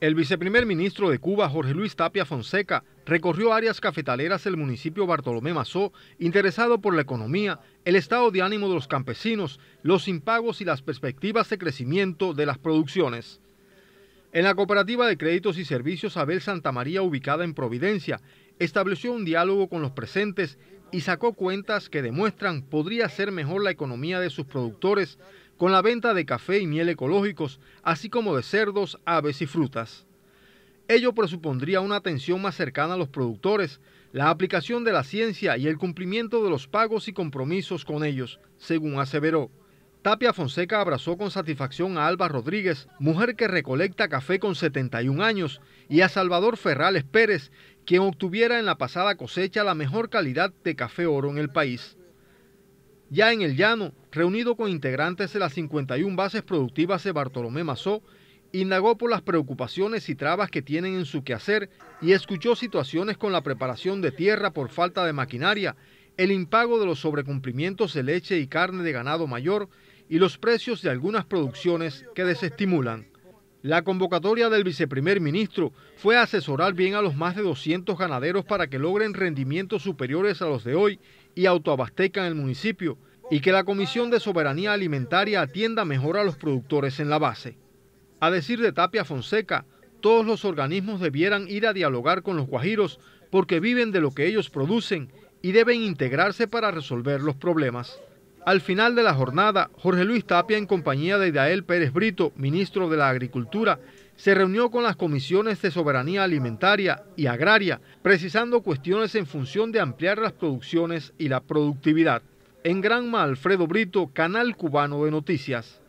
El viceprimer ministro de Cuba, Jorge Luis Tapia Fonseca, recorrió áreas cafetaleras del municipio Bartolomé Mazó, interesado por la economía, el estado de ánimo de los campesinos, los impagos y las perspectivas de crecimiento de las producciones. En la Cooperativa de Créditos y Servicios Abel Santa María, ubicada en Providencia, estableció un diálogo con los presentes y sacó cuentas que demuestran podría ser mejor la economía de sus productores, con la venta de café y miel ecológicos, así como de cerdos, aves y frutas. Ello presupondría una atención más cercana a los productores, la aplicación de la ciencia y el cumplimiento de los pagos y compromisos con ellos, según aseveró. Tapia Fonseca abrazó con satisfacción a Alba Rodríguez, mujer que recolecta café con 71 años, y a Salvador Ferrales Pérez, quien obtuviera en la pasada cosecha la mejor calidad de café oro en el país. Ya en el llano, reunido con integrantes de las 51 bases productivas de Bartolomé Mazó, indagó por las preocupaciones y trabas que tienen en su quehacer y escuchó situaciones con la preparación de tierra por falta de maquinaria, el impago de los sobrecumplimientos de leche y carne de ganado mayor y los precios de algunas producciones que desestimulan. La convocatoria del viceprimer ministro fue asesorar bien a los más de 200 ganaderos para que logren rendimientos superiores a los de hoy y autoabastecan el municipio y que la Comisión de Soberanía Alimentaria atienda mejor a los productores en la base. A decir de Tapia Fonseca, todos los organismos debieran ir a dialogar con los guajiros porque viven de lo que ellos producen y deben integrarse para resolver los problemas. Al final de la jornada, Jorge Luis Tapia, en compañía de Idael Pérez Brito, ministro de la Agricultura, se reunió con las comisiones de soberanía alimentaria y agraria, precisando cuestiones en función de ampliar las producciones y la productividad. En Granma, Alfredo Brito, Canal Cubano de Noticias.